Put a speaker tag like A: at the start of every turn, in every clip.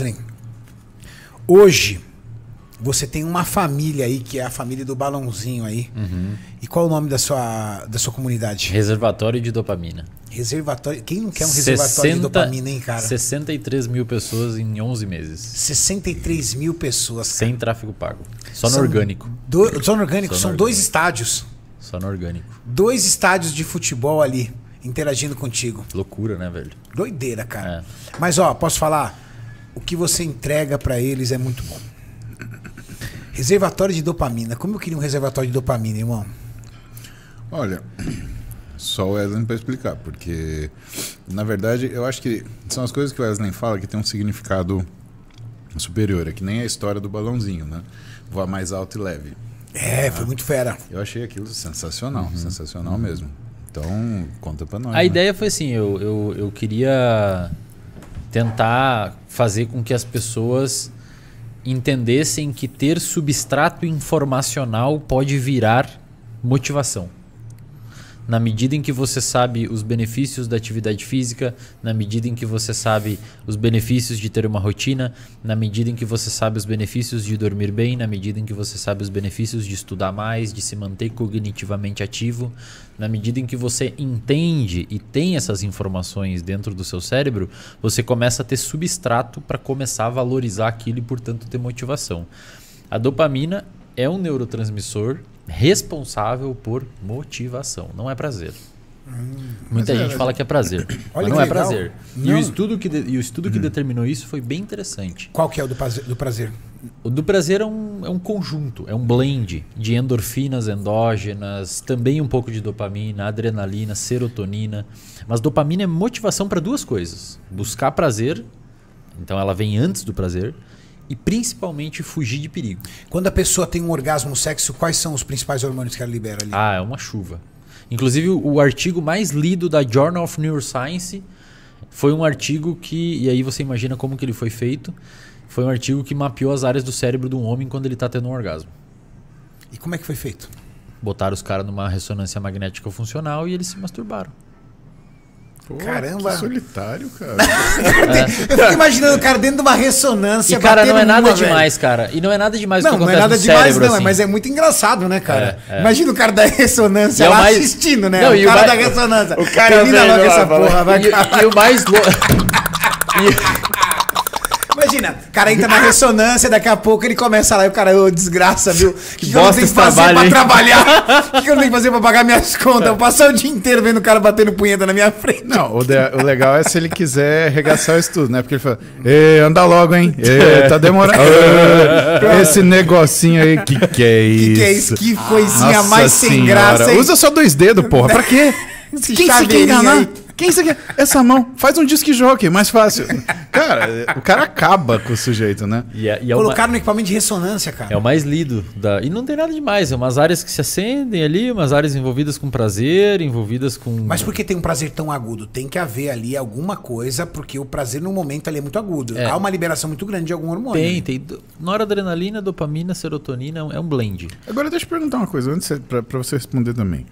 A: Wesley, hoje você tem uma família aí, que é a família do balãozinho aí. Uhum. E qual é o
B: nome da sua, da sua comunidade? Reservatório de dopamina.
A: Reservatório. Quem não quer um 60, reservatório de dopamina, hein, cara?
B: 63 mil pessoas em 11 meses. 63 mil pessoas. Cara. Sem tráfego pago. Só são no orgânico. Do, só no orgânico? Só são no dois orgânico. estádios.
A: Só no orgânico. Dois estádios de futebol ali, interagindo contigo. Loucura, né, velho? Doideira, cara. É. Mas, ó, posso falar? o que você entrega para eles é muito bom. Reservatório de dopamina. Como eu queria um reservatório de dopamina, irmão?
C: Olha, só o Wesley para explicar, porque na verdade eu acho que são as coisas que o Wesley fala que tem um significado superior, é que nem a história do balãozinho, né? Voar mais alto e leve.
A: É, ah, foi muito fera.
C: Eu achei aquilo sensacional, uhum. sensacional mesmo. Então, conta pra nós. A né?
B: ideia foi assim: eu, eu, eu queria tentar fazer com que as pessoas entendessem que ter substrato informacional pode virar motivação na medida em que você sabe os benefícios da atividade física, na medida em que você sabe os benefícios de ter uma rotina, na medida em que você sabe os benefícios de dormir bem, na medida em que você sabe os benefícios de estudar mais, de se manter cognitivamente ativo, na medida em que você entende e tem essas informações dentro do seu cérebro, você começa a ter substrato para começar a valorizar aquilo e, portanto, ter motivação. A dopamina é um neurotransmissor responsável por motivação, não é prazer. Hum, Muita gente é, fala que é prazer, Olha mas não é legal. prazer. Não. E o estudo que, de, e o estudo que hum. determinou isso foi bem interessante. Qual que é o do prazer? Do prazer? O do prazer é um, é um conjunto, é um blend de endorfinas endógenas, também um pouco de dopamina, adrenalina, serotonina. Mas dopamina é motivação para duas coisas: buscar prazer, então ela vem antes do prazer, e principalmente
A: fugir de perigo. Quando a pessoa tem um orgasmo sexo, quais são os principais hormônios que ela libera ali?
B: Ah, é uma chuva. Inclusive, o artigo mais lido da Journal of Neuroscience foi um artigo que, e aí você imagina como que ele foi feito, foi um artigo que mapeou as áreas do cérebro de um homem quando ele está tendo um orgasmo. E como é que foi feito? Botaram os caras numa ressonância magnética funcional e eles se masturbaram. Pô, Caramba! solitário, cara. eu fico imaginando o cara dentro de uma ressonância. E, cara, não é nada demais, velho. cara.
A: E não é nada demais Não, não é nada demais, cérebro, não. Assim. Mas é muito engraçado, né, cara? É, é. Imagina o cara da ressonância
B: é lá mais... assistindo, né? Não, o, cara o da ressonância. O cara Termina logo essa porra, vai, e, e o mais louco.
A: imagina, o cara entra na ah! ressonância, daqui a pouco ele começa lá e o cara, ô, oh, desgraça, viu? Que, que, que eu tenho que fazer trabalho, pra hein? trabalhar? O que, que eu tenho que fazer pra pagar minhas contas? Eu passar o dia inteiro vendo o cara batendo punheta na minha frente. Não,
C: o, de, o legal é se ele quiser arregaçar o estudo, né? Porque ele fala, ê, anda logo, hein? Ê, é. tá demorando. É. Esse negocinho aí, que que é isso? Que que é isso? Que coisinha Nossa mais sem graça, hein? Usa só dois dedos, porra, pra quê? Esse quem se quer enganar? Aí. Quem isso aqui? Essa mão. Faz um disque jockey,
B: mais fácil. Cara, o cara acaba com o sujeito, né? E é, e é Colocaram uma... no equipamento de ressonância, cara. É o mais lido. Da... E não tem nada demais. É umas áreas que se acendem ali, umas áreas envolvidas com prazer, envolvidas com. Mas por
A: que tem um prazer tão agudo? Tem que haver ali alguma coisa, porque o prazer no momento ali é muito agudo. É. Há uma liberação muito grande de algum hormônio. Tem,
B: tem. Noradrenalina, dopamina, serotonina, é um blend. Agora deixa eu perguntar uma coisa, antes para você responder
C: também.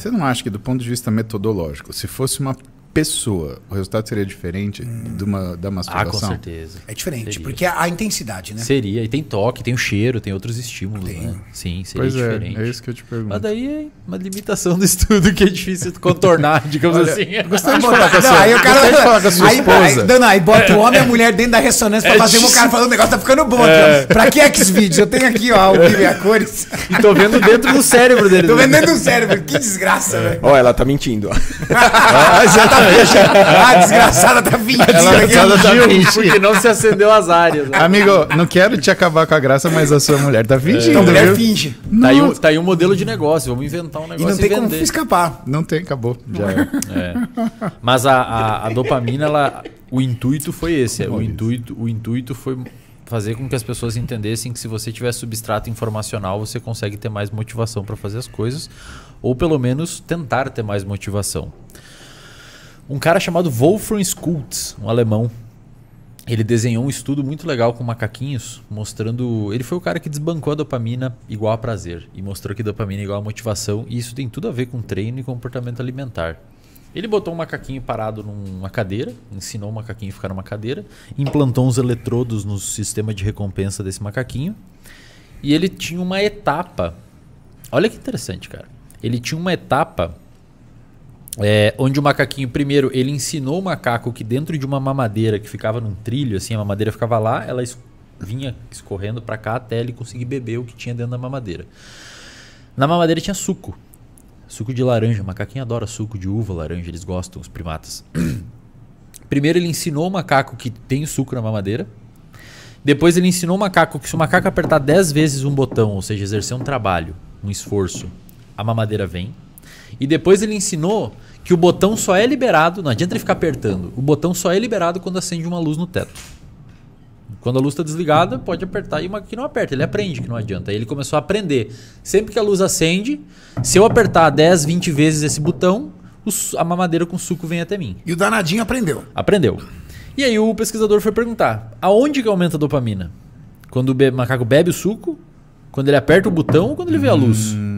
C: Você não acha que, do ponto de vista metodológico, se fosse uma pessoa, o resultado
B: seria diferente hum. de uma, da masturbação? Ah, com certeza. É diferente, seria.
A: porque a, a, intensidade, né? Seria.
B: E tem toque, tem o cheiro, tem outros estímulos, tem. né? Sim, seria pois diferente. É, é isso que eu te pergunto. Mas daí é uma limitação do estudo que é difícil contornar, digamos Olha, assim. Gostaria de falar com a sua, não, aí o cara, de falar com a sua aí, esposa. Aí, aí bota o homem e a é. mulher dentro da ressonância é pra é, fazer o cara falando
A: o negócio tá ficando bom. É. Pra que X-Videos? Eu tenho aqui, ó, o Bibi a cores. E tô vendo dentro do cérebro dele. Tô né? vendo dentro do
B: cérebro. Que desgraça, é. velho.
A: Ó, ela tá mentindo.
B: ah, já tá ah,
A: desgraçada
C: tá vindo. Ela tá desgraçada tá vindo. Porque não se
B: acendeu as áreas. Né?
C: Amigo, não quero te acabar com a graça, mas a sua mulher tá fingindo. A então, mulher finge. Tá aí, um,
B: tá aí, um modelo de negócio. Vamos inventar um negócio. E não tem e como escapar. Não tem, acabou. Já é, é. Mas a, a, a dopamina, ela, o intuito foi esse. O intuito, o intuito foi fazer com que as pessoas entendessem que se você tiver substrato informacional, você consegue ter mais motivação para fazer as coisas, ou pelo menos tentar ter mais motivação. Um cara chamado Wolfram Schultz, um alemão, ele desenhou um estudo muito legal com macaquinhos, mostrando. Ele foi o cara que desbancou a dopamina igual a prazer e mostrou que dopamina é igual a motivação, e isso tem tudo a ver com treino e comportamento alimentar. Ele botou um macaquinho parado numa cadeira, ensinou o macaquinho a ficar numa cadeira, implantou uns eletrodos no sistema de recompensa desse macaquinho, e ele tinha uma etapa. Olha que interessante, cara. Ele tinha uma etapa é, onde o macaquinho, primeiro, ele ensinou o macaco que dentro de uma mamadeira que ficava num trilho, assim, a mamadeira ficava lá, ela es vinha escorrendo para cá até ele conseguir beber o que tinha dentro da mamadeira. Na mamadeira tinha suco. Suco de laranja. O macaquinho adora suco de uva, laranja, eles gostam, os primatas. primeiro, ele ensinou o macaco que tem suco na mamadeira. Depois, ele ensinou o macaco que se o macaco apertar 10 vezes um botão, ou seja, exercer um trabalho, um esforço, a mamadeira vem. E depois ele ensinou que o botão só é liberado, não adianta ele ficar apertando. O botão só é liberado quando acende uma luz no teto. Quando a luz está desligada, pode apertar e uma que não aperta. Ele aprende que não adianta. Aí ele começou a aprender. Sempre que a luz acende, se eu apertar 10, 20 vezes esse botão, a mamadeira com suco vem até mim. E o danadinho aprendeu. Aprendeu. E aí o pesquisador foi perguntar: aonde que aumenta a dopamina? Quando o macaco bebe o suco? Quando ele aperta o botão ou quando ele vê a luz? Hum.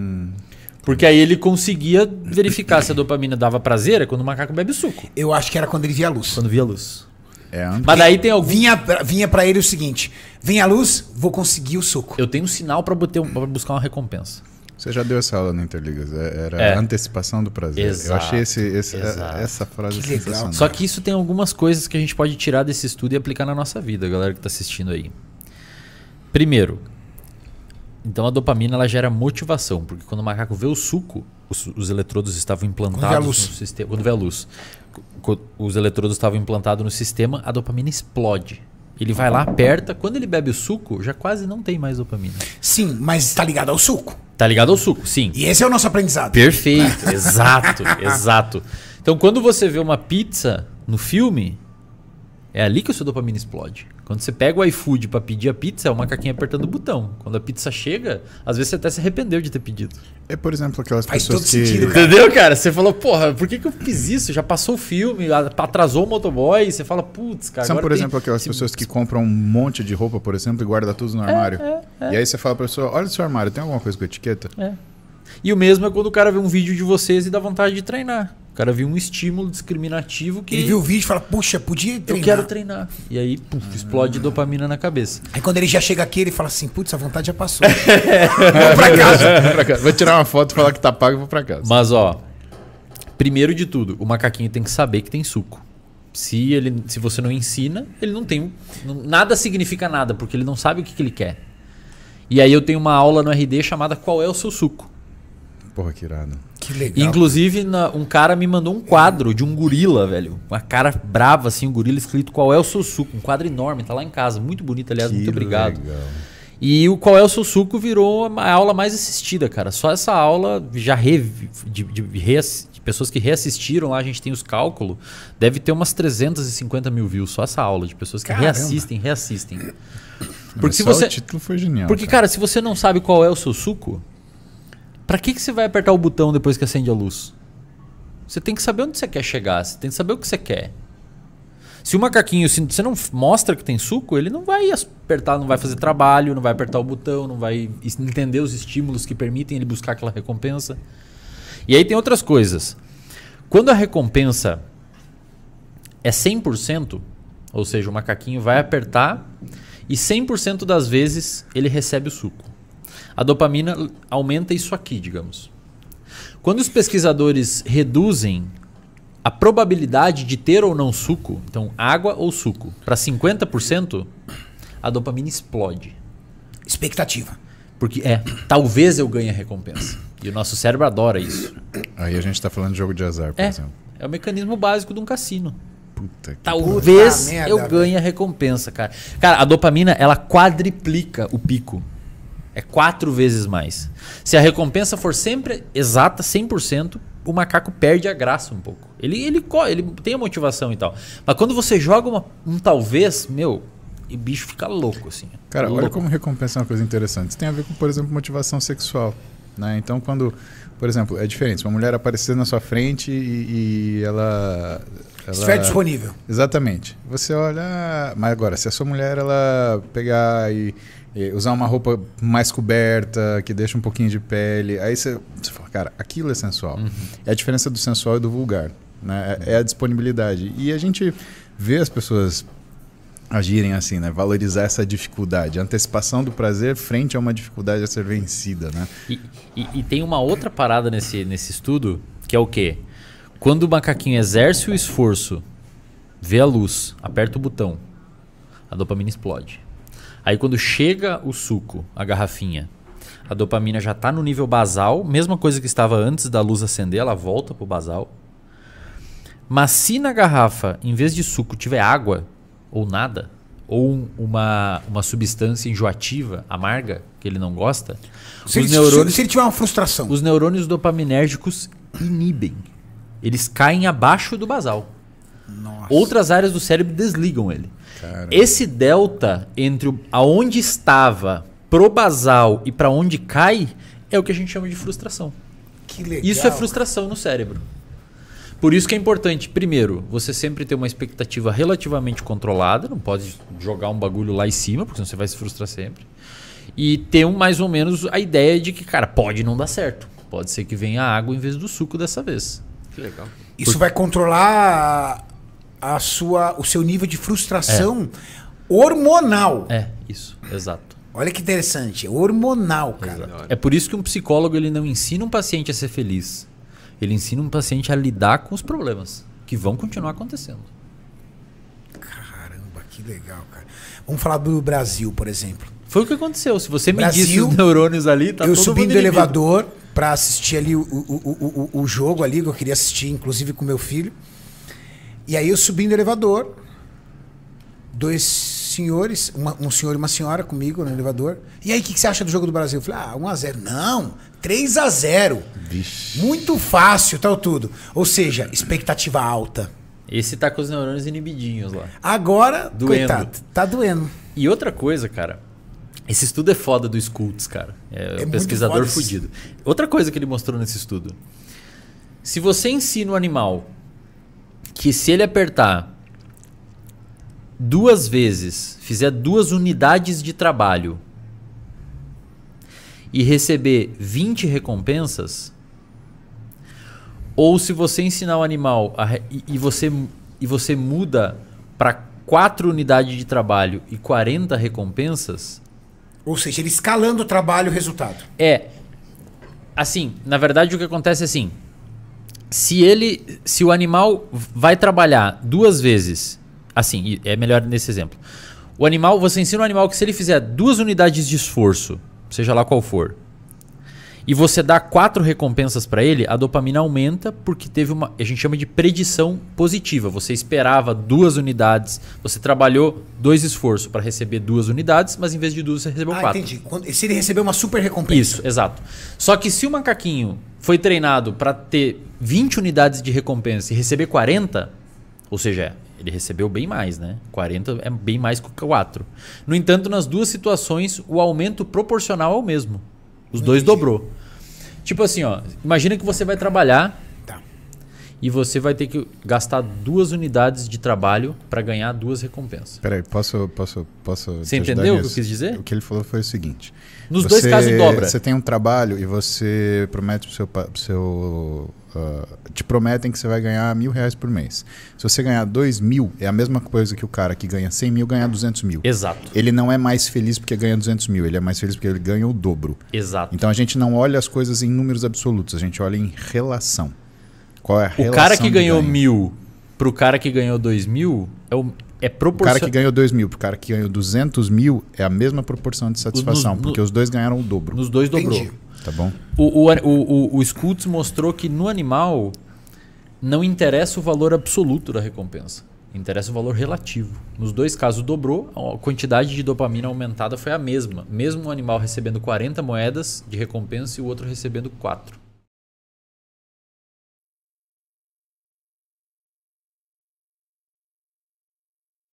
B: Porque aí ele conseguia verificar se a dopamina dava prazer, é quando o macaco bebe suco. Eu acho que era quando ele via a luz. Quando via a luz. É. Mas daí tem algum. Vinha, pra- vinha para ele o seguinte: vem a luz, vou conseguir o suco. Eu tenho um sinal pra botar um- buscar uma recompensa.
C: Você já deu essa aula no Interligas, é,
B: era É. antecipação do prazer. Eu achei esse, esse-
C: é, essa frase Que legal. sensacional. Só
B: que isso tem algumas coisas que a gente pode tirar desse estudo e aplicar na nossa vida, galera que tá assistindo aí. Primeiro, então a dopamina ela gera motivação, porque quando o macaco vê o suco, os, os eletrodos estavam implantados no sistema. Quando vê a luz, os eletrodos estavam implantados no sistema, a dopamina explode. Ele vai lá, aperta, quando ele bebe o suco, já quase não tem mais dopamina. Sim, mas está ligado ao suco. Está ligado ao suco, sim. E esse é o nosso aprendizado. Perfeito, exato, exato. Então quando você vê uma pizza no filme, é ali que o seu dopamina explode. Quando você pega o iFood para pedir a pizza, é o macaquinho apertando o botão. Quando a pizza chega, às vezes você até se arrependeu de ter pedido. É, por exemplo, aquelas Faz pessoas todo que... Sentido, cara. Entendeu, cara? Você falou, porra, por que, que eu fiz isso? Já passou o filme, atrasou o motoboy, você fala, putz, cara. São, por exemplo,
C: aquelas pessoas que compram um monte de roupa, por exemplo, e guarda tudo no é, armário. É, é, é. E aí você fala pra pessoa, olha o seu armário, tem alguma coisa com etiqueta?
B: É. E o mesmo é quando o cara vê um vídeo de vocês e dá vontade de treinar. O cara viu um estímulo discriminativo que. Ele viu o vídeo e fala, puxa, podia treinar. Eu quero treinar. E aí, puf, ah. explode dopamina na cabeça. Aí quando ele já chega aqui, ele
A: fala assim, putz, a vontade já passou. vou
B: pra casa. vou tirar uma foto, e falar que tá pago e vou pra casa. Mas ó, primeiro de tudo, o macaquinho tem que saber que tem suco. Se, ele, se você não ensina, ele não tem. Não, nada significa nada, porque ele não sabe o que, que ele quer. E aí eu tenho uma aula no RD chamada Qual é o seu suco? Porra, que irado. Que legal. Inclusive, na, um cara me mandou um quadro de um gorila, velho. Uma cara brava, assim, um gorila escrito Qual é o seu suco? Um quadro enorme, tá lá em casa. Muito bonito, aliás, que muito obrigado. Legal. E o Qual é o seu suco virou a aula mais assistida, cara. Só essa aula já re, de, de, de, pessoas que reassistiram lá, a gente tem os cálculos. Deve ter umas 350 mil views, só essa aula, de pessoas que Caramba. reassistem, reassistem. Porque se você. O título foi genial. Porque, cara. cara, se você não sabe qual é o seu suco, para que, que você vai apertar o botão depois que acende a luz? Você tem que saber onde você quer chegar, você tem que saber o que você quer. Se o macaquinho, se você não mostra que tem suco, ele não vai apertar, não vai fazer trabalho, não vai apertar o botão, não vai entender os estímulos que permitem ele buscar aquela recompensa. E aí tem outras coisas. Quando a recompensa é 100%, ou seja, o macaquinho vai apertar e 100% das vezes ele recebe o suco. A dopamina aumenta isso aqui, digamos. Quando os pesquisadores reduzem a probabilidade de ter ou não suco, então água ou suco, para 50%, a dopamina explode. Expectativa. Porque é, talvez eu ganhe a recompensa. E o nosso cérebro adora isso. Aí a gente está falando de jogo de azar, por é, exemplo. É o mecanismo básico de um cassino. Puta que Talvez puta eu merda, ganhe a recompensa, cara. Cara, a dopamina, ela quadriplica o pico é quatro vezes mais. Se a recompensa for sempre exata, 100%, o macaco perde a graça um pouco. Ele, ele, ele tem a motivação e tal. Mas quando você joga uma, um talvez, meu, o bicho fica louco, assim. Cara, louco. olha como
C: recompensa é uma coisa interessante. Isso tem a ver com, por exemplo, motivação sexual. Né? Então, quando, por exemplo, é diferente. Uma mulher aparecer na sua frente e, e ela, ela. disponível. Exatamente. Você olha. Mas agora, se a sua mulher ela pegar e usar uma roupa mais coberta, que deixa um pouquinho de pele. Aí você, você fala, cara, aquilo é sensual. Uhum. É a diferença do sensual e do vulgar. Né? É, é a disponibilidade. E a gente vê as pessoas agirem assim, né? Valorizar essa dificuldade, a antecipação do prazer frente a uma dificuldade a ser vencida, né?
B: E, e, e tem uma outra parada nesse, nesse estudo que é o quê? Quando o macaquinho exerce o esforço, vê a luz, aperta o botão, a dopamina explode. Aí quando chega o suco, a garrafinha, a dopamina já está no nível basal, mesma coisa que estava antes da luz acender, ela volta pro basal. Mas se na garrafa, em vez de suco, tiver água ou nada, ou uma, uma substância enjoativa, amarga, que ele não gosta, se, os ele, neurônios, se ele tiver uma frustração, os neurônios dopaminérgicos inibem. Eles caem abaixo do basal. Nossa. Outras áreas do cérebro desligam ele. Caramba. Esse delta entre aonde estava pro basal e para onde cai é o que a gente chama de frustração. Que legal. Isso é frustração no cérebro. Por isso que é importante, primeiro, você sempre ter uma expectativa relativamente controlada, não pode jogar um bagulho lá em cima, porque senão você vai se frustrar sempre. E ter um, mais ou menos a ideia de que, cara, pode não dar certo. Pode ser que venha água em vez do suco dessa vez. Que legal. Isso vai controlar a sua,
A: o seu nível de frustração é. hormonal.
B: É, isso, exato. Olha que interessante, hormonal, cara. Exato. É por isso que um psicólogo ele não ensina um paciente a ser feliz. Ele ensina um paciente a lidar com os problemas que vão continuar acontecendo.
A: Caramba, que legal, cara.
B: Vamos falar do Brasil, por exemplo. Foi o que aconteceu. Se você me disse os neurônios ali, tá Eu subindo no elevador
A: para assistir ali o, o, o, o, o jogo ali, que eu queria assistir, inclusive com meu filho. E aí eu subi no elevador, dois senhores, uma, um senhor e uma senhora comigo no elevador. E aí, o que, que, você acha do jogo do Brasil? Eu falei, ah, 1x0. Não, 3x0. Muito fácil, tal tudo. Ou seja, expectativa alta.
B: Esse tá com os neurônios inibidinhos lá. Agora, doendo. coitado, tá doendo. E outra coisa, cara. Esse estudo é foda do Schultz, cara. É, é pesquisador fudido. Outra coisa que ele mostrou nesse estudo. Se você ensina o animal que se ele apertar duas vezes, fizer duas unidades de trabalho e receber 20 recompensas, ou se você ensinar o animal a, e, e, você, e você muda para 4 unidades de trabalho e 40 recompensas.
A: Ou seja, ele escalando o trabalho, o resultado.
B: É. Assim, na verdade o que acontece é assim, se ele, se o animal vai trabalhar duas vezes, assim, é melhor nesse exemplo. O animal, você ensina o animal que se ele fizer duas unidades de esforço, seja lá qual for, e você dá quatro recompensas para ele, a dopamina aumenta porque teve uma, a gente chama de predição positiva. Você esperava duas unidades, você trabalhou dois esforços para receber duas unidades, mas em vez de duas você recebeu ah, quatro. Entendi. Quando, se ele recebeu uma super recompensa. Isso, exato. Só que se o macaquinho foi treinado para ter 20 unidades de recompensa e receber 40, ou seja, ele recebeu bem mais, né? 40 é bem mais que 4. No entanto, nas duas situações, o aumento proporcional é o mesmo. Os dois dobrou. Tipo assim, ó, imagina que você vai trabalhar tá. e você vai ter que gastar duas unidades de trabalho para ganhar duas recompensas.
C: Peraí, posso, posso, posso. Você entendeu o que eu quis dizer? O que ele falou foi o seguinte: nos você, dois casos dobra. Você tem um trabalho e você promete pro seu, pro seu ah, te prometem que você vai ganhar mil reais por mês. Se você ganhar dois mil, é a mesma coisa que o cara que ganha cem mil ganhar duzentos mil. Exato. Ele não é mais feliz porque ganha duzentos mil, ele é mais feliz porque ele ganha o dobro. Exato. Então a gente não olha as coisas em números absolutos, a gente olha em relação. Qual é a o relação? O cara que ganhou mil
B: pro cara que ganhou dois mil é o, é proporcional. O cara que
C: ganhou 2 mil o cara que ganhou 200 mil é a mesma proporção de satisfação, porque os dois ganharam o dobro. Nos dois dobrou. Entendi.
B: Tá bom. O, o, o, o mostrou que no animal não interessa o valor absoluto da recompensa. Interessa o valor relativo. Nos dois casos dobrou, a quantidade de dopamina aumentada foi a mesma. Mesmo o um animal recebendo 40 moedas de recompensa e o outro recebendo 4.